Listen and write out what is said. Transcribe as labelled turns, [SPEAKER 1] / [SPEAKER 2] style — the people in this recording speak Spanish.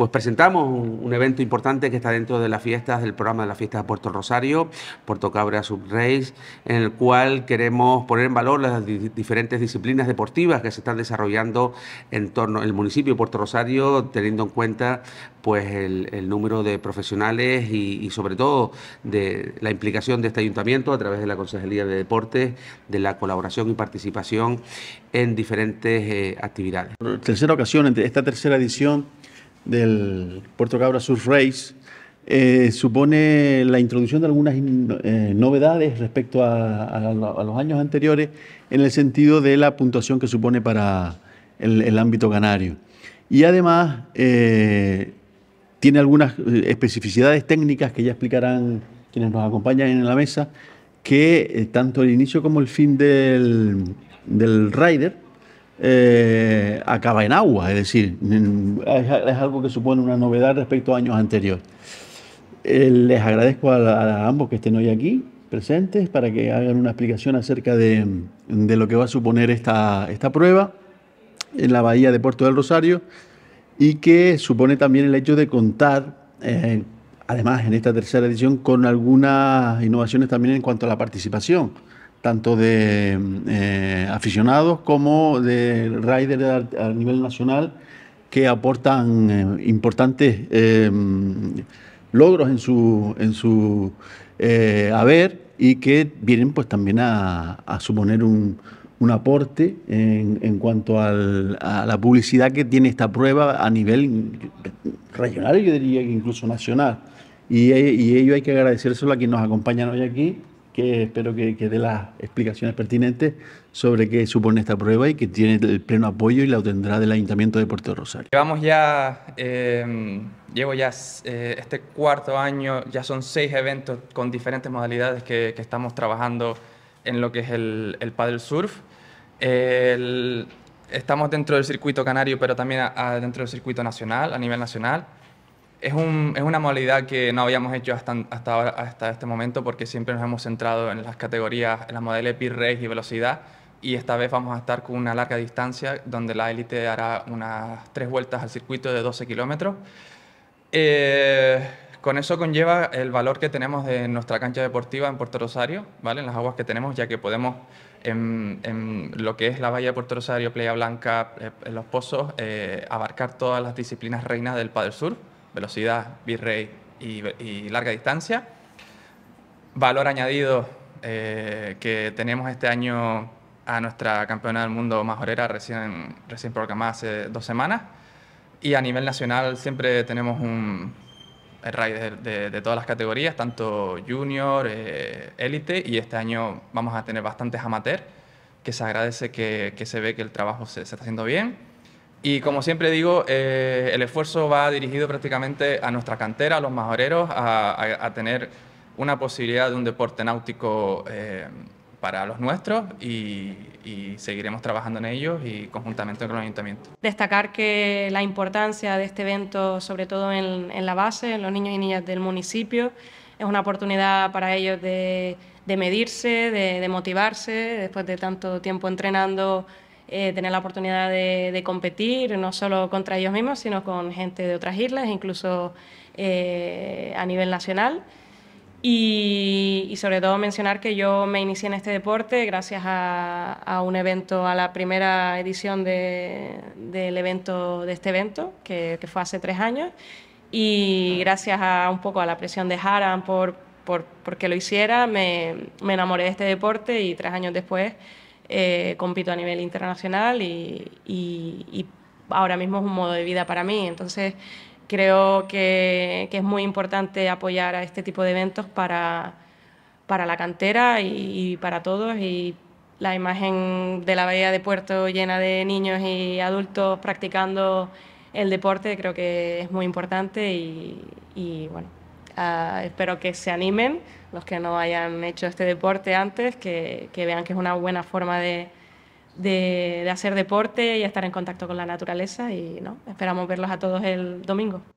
[SPEAKER 1] pues presentamos un, evento importante que está dentro de las fiestas, del programa de las fiestas de Puerto Rosario, Puerto Cabra Subrace, en el cual queremos poner en valor las diferentes disciplinas deportivas que se están desarrollando en torno al municipio de Puerto Rosario, teniendo en cuenta pues el, número de profesionales y, sobre todo de la implicación de este ayuntamiento a través de la Consejería de Deportes, de la colaboración y participación
[SPEAKER 2] en diferentes eh, actividades. Tercera ocasión, esta tercera edición del Puerto Cabra Surf Race eh, supone la introducción de algunas eh, novedades respecto a, los años anteriores en el sentido de la puntuación que supone para el, ámbito canario. Y además eh, tiene algunas especificidades técnicas que ya explicarán quienes nos acompañan en la mesa, que tanto el inicio como el fin del, del rider eh, acaba en agua, es decir, es, algo que supone una novedad respecto a años anteriores. Eh, les agradezco a, ambos que estén hoy aquí presentes para que hagan una explicación acerca de, lo que va a suponer esta, prueba en la bahía de Puerto del Rosario y que supone también el hecho de contar, eh, además en esta tercera edición, con algunas innovaciones también en cuanto a la participación tanto de eh, aficionados como de riders a, nivel nacional que aportan eh, importantes em, logros en su, en su eh, haber y que vienen pues también a, suponer un, aporte en, cuanto a la publicidad que tiene esta prueba a nivel regional, yo diría que incluso nacional. Y, ello hay que agradecérselo a quien nos acompañan hoy aquí, que espero que, que dé las explicaciones pertinentes sobre qué supone esta prueba y que tiene el pleno apoyo y la obtendrá del Ayuntamiento de Puerto Rosario.
[SPEAKER 1] Llevamos ya, em, llevo ya eh, este cuarto año, ya son seis eventos con diferentes modalidades que, que estamos trabajando en lo que es el, el paddle surf. estamos dentro del circuito canario, pero también dentro del circuito nacional, a nivel nacional es, un, es, una modalidad que no habíamos hecho hasta, hasta, hasta este momento porque siempre nos hemos centrado en las categorías, en las modelos Pit Race y velocidad y esta vez vamos a estar con una larga distancia donde la élite hará unas tres vueltas al circuito de 12 kilómetros. Eh, con eso conlleva el valor que tenemos de nuestra cancha deportiva en Puerto Rosario, ¿vale? en las aguas que tenemos, ya que podemos en, lo que es la valla de Puerto Rosario, Playa Blanca, eh, en los pozos, eh, abarcar todas las disciplinas reinas del padre Sur velocidad, bitrate y, y larga distancia. Valor añadido eh, que tenemos este año a nuestra campeona del mundo majorera recién, recién programada hace dos semanas. Y a nivel nacional siempre tenemos un raid de, todas las categorías, tanto junior, eh, élite, y este año vamos a tener bastantes amateur, que se agradece que, que se ve que el trabajo se está haciendo bien. Y como siempre digo, eh, el esfuerzo va dirigido prácticamente a nuestra cantera, a los majoreros, a, tener una posibilidad de un deporte náutico eh, para los nuestros y, seguiremos trabajando en ellos y conjuntamente con el ayuntamiento.
[SPEAKER 3] Destacar que la importancia de este evento, sobre todo en, la base, en los niños y niñas del municipio, es una oportunidad para ellos de, medirse, de, de motivarse, después de tanto tiempo entrenando eh, tener la oportunidad de, competir, no solo contra ellos mismos, sino con gente de otras islas, incluso eh, a nivel nacional. Y, sobre todo mencionar que yo me inicié en este deporte gracias a, un evento, a la primera edición de, del evento, de este evento, que, fue hace tres años, y gracias a un poco a la presión de Haram... por, por porque lo hiciera, me, me enamoré de este deporte y tres años después eh, compito a nivel internacional y, ahora mismo es un modo de vida para mí. Entonces creo que, es muy importante apoyar a este tipo de eventos para, para la cantera y, para todos y la imagen de la bahía de Puerto llena de niños y adultos practicando el deporte creo que es muy importante y bueno, Ah, espero que se animen los que no hayan hecho este deporte antes, que, vean que es una buena forma de, de, hacer deporte y estar en contacto con la naturaleza y no, esperamos verlos a todos el domingo.